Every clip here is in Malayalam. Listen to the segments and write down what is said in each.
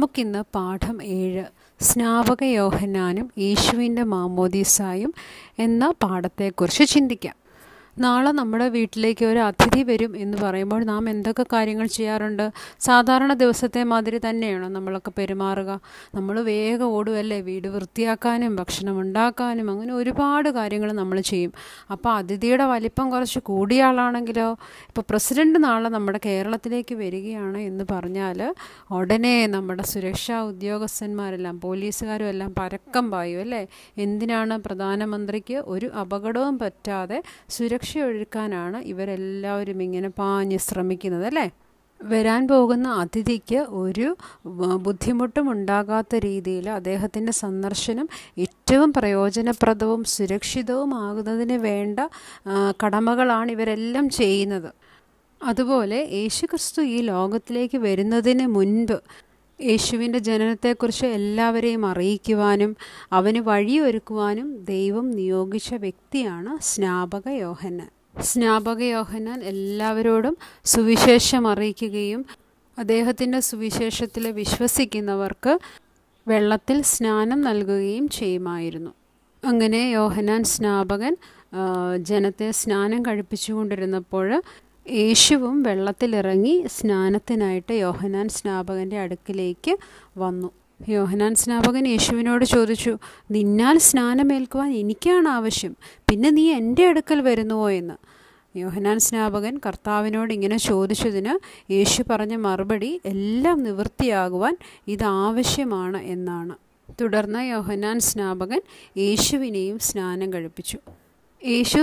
നമുക്കിന്ന് പാഠം ഏഴ് സ്നാവക യോഹന്നാനും യേശുവിൻ്റെ മാമോദീസായും എന്ന പാഠത്തെക്കുറിച്ച് ചിന്തിക്കാം നാളെ നമ്മുടെ വീട്ടിലേക്ക് ഒരു അതിഥി വരും എന്ന് പറയുമ്പോൾ നാം എന്തൊക്കെ കാര്യങ്ങൾ ചെയ്യാറുണ്ട് സാധാരണ ദിവസത്തെ മാതിരി തന്നെയാണ് നമ്മളൊക്കെ പെരുമാറുക നമ്മൾ വേഗം ഓടുമല്ലേ വീട് വൃത്തിയാക്കാനും ഭക്ഷണം ഉണ്ടാക്കാനും അങ്ങനെ ഒരുപാട് കാര്യങ്ങൾ നമ്മൾ ചെയ്യും അപ്പോൾ അതിഥിയുടെ വലിപ്പം കുറച്ച് കൂടിയ ആളാണെങ്കിലോ ഇപ്പോൾ പ്രസിഡന്റ് നാളെ നമ്മുടെ കേരളത്തിലേക്ക് വരികയാണ് എന്ന് പറഞ്ഞാൽ ഉടനെ നമ്മുടെ സുരക്ഷാ ഉദ്യോഗസ്ഥന്മാരെല്ലാം പോലീസുകാരും എല്ലാം പരക്കം പായും അല്ലേ എന്തിനാണ് പ്രധാനമന്ത്രിക്ക് ഒരു അപകടവും പറ്റാതെ സുര രക്ഷയൊഴുക്കാനാണ് ഇവരെല്ലാവരും ഇങ്ങനെ പാഞ്ഞ് ശ്രമിക്കുന്നത് അല്ലേ വരാൻ പോകുന്ന അതിഥിക്ക് ഒരു ബുദ്ധിമുട്ടും ഉണ്ടാകാത്ത രീതിയിൽ അദ്ദേഹത്തിൻ്റെ സന്ദർശനം ഏറ്റവും പ്രയോജനപ്രദവും സുരക്ഷിതവുമാകുന്നതിന് വേണ്ട കടമകളാണ് ഇവരെല്ലാം ചെയ്യുന്നത് അതുപോലെ യേശുക്രിസ്തു ഈ ലോകത്തിലേക്ക് വരുന്നതിന് മുൻപ് യേശുവിൻ്റെ ജനനത്തെക്കുറിച്ച് എല്ലാവരെയും അറിയിക്കുവാനും അവന് വഴിയൊരുക്കുവാനും ദൈവം നിയോഗിച്ച വ്യക്തിയാണ് സ്നാപക യോഹന്നാൻ സ്നാപക യോഹന്നാൻ എല്ലാവരോടും സുവിശേഷം അറിയിക്കുകയും അദ്ദേഹത്തിൻ്റെ സുവിശേഷത്തിൽ വിശ്വസിക്കുന്നവർക്ക് വെള്ളത്തിൽ സ്നാനം നൽകുകയും ചെയ്യുമായിരുന്നു അങ്ങനെ യോഹനാൻ സ്നാപകൻ ജനത്തെ സ്നാനം കഴിപ്പിച്ചുകൊണ്ടിരുന്നപ്പോൾ യേശുവും വെള്ളത്തിലിറങ്ങി സ്നാനത്തിനായിട്ട് യോഹനാൻ സ്നാപകൻ്റെ അടുക്കിലേക്ക് വന്നു യോഹനാൻ സ്നാപകൻ യേശുവിനോട് ചോദിച്ചു നിന്നാൽ സ്നാനമേൽക്കുവാൻ എനിക്കാണ് ആവശ്യം പിന്നെ നീ എൻ്റെ അടുക്കൽ വരുന്നുവോ എന്ന് യോഹനാൻ സ്നാപകൻ കർത്താവിനോട് ഇങ്ങനെ ചോദിച്ചതിന് യേശു പറഞ്ഞ മറുപടി എല്ലാം നിവൃത്തിയാകുവാൻ ഇത് ആവശ്യമാണ് എന്നാണ് തുടർന്ന് യോഹനാൻ സ്നാപകൻ യേശുവിനെയും സ്നാനം കഴിപ്പിച്ചു യേശു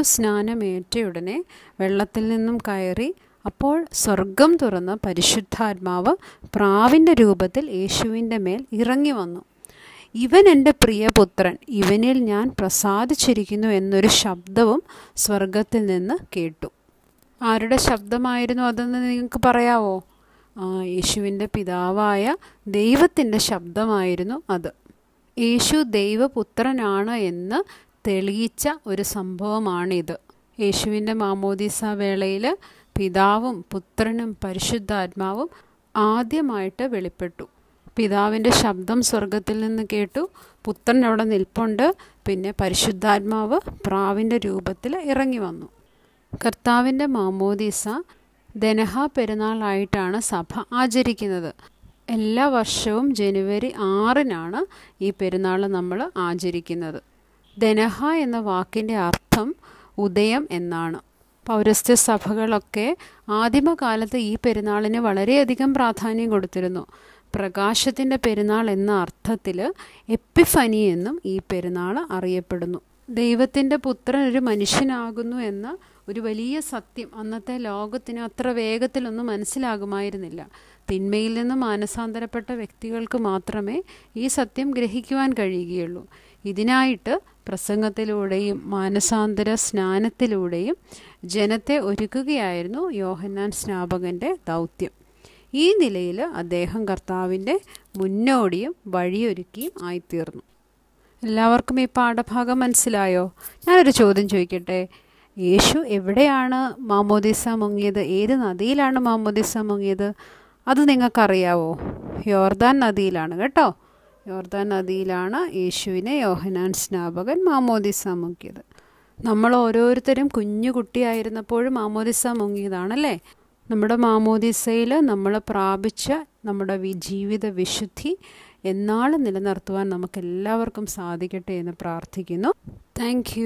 ഉടനെ വെള്ളത്തിൽ നിന്നും കയറി അപ്പോൾ സ്വർഗം തുറന്ന പരിശുദ്ധാത്മാവ് പ്രാവിൻ്റെ രൂപത്തിൽ യേശുവിൻ്റെ മേൽ ഇറങ്ങി വന്നു ഇവൻ എൻ്റെ പ്രിയപുത്രൻ ഇവനിൽ ഞാൻ പ്രസാദിച്ചിരിക്കുന്നു എന്നൊരു ശബ്ദവും സ്വർഗത്തിൽ നിന്ന് കേട്ടു ആരുടെ ശബ്ദമായിരുന്നു അതെന്ന് നിങ്ങൾക്ക് പറയാവോ യേശുവിൻ്റെ പിതാവായ ദൈവത്തിൻ്റെ ശബ്ദമായിരുന്നു അത് യേശു ദൈവപുത്രനാണ് എന്ന് തെളിയിച്ച ഒരു സംഭവമാണിത് യേശുവിൻ്റെ മാമോദീസ വേളയിൽ പിതാവും പുത്രനും പരിശുദ്ധാത്മാവും ആദ്യമായിട്ട് വെളിപ്പെട്ടു പിതാവിൻ്റെ ശബ്ദം സ്വർഗത്തിൽ നിന്ന് കേട്ടു പുത്രൻ അവിടെ നിൽപ്പുണ്ട് പിന്നെ പരിശുദ്ധാത്മാവ് പ്രാവിൻ്റെ രൂപത്തിൽ ഇറങ്ങി വന്നു കർത്താവിൻ്റെ മാമോദീസ ദനഹ പെരുന്നാളായിട്ടാണ് സഭ ആചരിക്കുന്നത് എല്ലാ വർഷവും ജനുവരി ആറിനാണ് ഈ പെരുന്നാൾ നമ്മൾ ആചരിക്കുന്നത് ധനഹ എന്ന വാക്കിൻ്റെ അർത്ഥം ഉദയം എന്നാണ് പൗരസ്ത്യ സഭകളൊക്കെ ആദിമകാലത്ത് ഈ പെരുന്നാളിന് വളരെയധികം പ്രാധാന്യം കൊടുത്തിരുന്നു പ്രകാശത്തിൻ്റെ പെരുന്നാൾ എന്ന അർത്ഥത്തിൽ എപ്പിഫനി എന്നും ഈ പെരുന്നാൾ അറിയപ്പെടുന്നു ദൈവത്തിൻ്റെ പുത്രൻ ഒരു മനുഷ്യനാകുന്നു എന്ന ഒരു വലിയ സത്യം അന്നത്തെ ലോകത്തിന് അത്ര വേഗത്തിലൊന്നും മനസ്സിലാകുമായിരുന്നില്ല തിന്മയിൽ നിന്ന് മാനസാന്തരപ്പെട്ട വ്യക്തികൾക്ക് മാത്രമേ ഈ സത്യം ഗ്രഹിക്കുവാൻ കഴിയുകയുള്ളൂ ഇതിനായിട്ട് പ്രസംഗത്തിലൂടെയും മാനസാന്തര സ്നാനത്തിലൂടെയും ജനത്തെ ഒരുക്കുകയായിരുന്നു യോഹന്നാൻ സ്നാപകൻ്റെ ദൗത്യം ഈ നിലയിൽ അദ്ദേഹം കർത്താവിൻ്റെ മുന്നോടിയും വഴിയൊരുക്കിയും ആയിത്തീർന്നു എല്ലാവർക്കും ഈ പാഠഭാഗം മനസ്സിലായോ ഞാനൊരു ചോദ്യം ചോദിക്കട്ടെ യേശു എവിടെയാണ് മാമോദിസ മുങ്ങിയത് ഏത് നദിയിലാണ് മാമോദിസ മുങ്ങിയത് അത് നിങ്ങൾക്കറിയാവോ യോർദാൻ നദിയിലാണ് കേട്ടോ യോർദാൻ നദിയിലാണ് യേശുവിനെ യോഹനാൻ സ്നാപകൻ മാമോദിസ മുങ്ങിയത് നമ്മൾ ഓരോരുത്തരും കുഞ്ഞു കുട്ടിയായിരുന്നപ്പോഴും മാമോദിസ മുങ്ങിയതാണല്ലേ നമ്മുടെ മാമോദിസയിൽ നമ്മൾ പ്രാപിച്ച നമ്മുടെ ജീവിത വിശുദ്ധി എന്നാളും നിലനിർത്തുവാൻ നമുക്കെല്ലാവർക്കും സാധിക്കട്ടെ എന്ന് പ്രാർത്ഥിക്കുന്നു താങ്ക്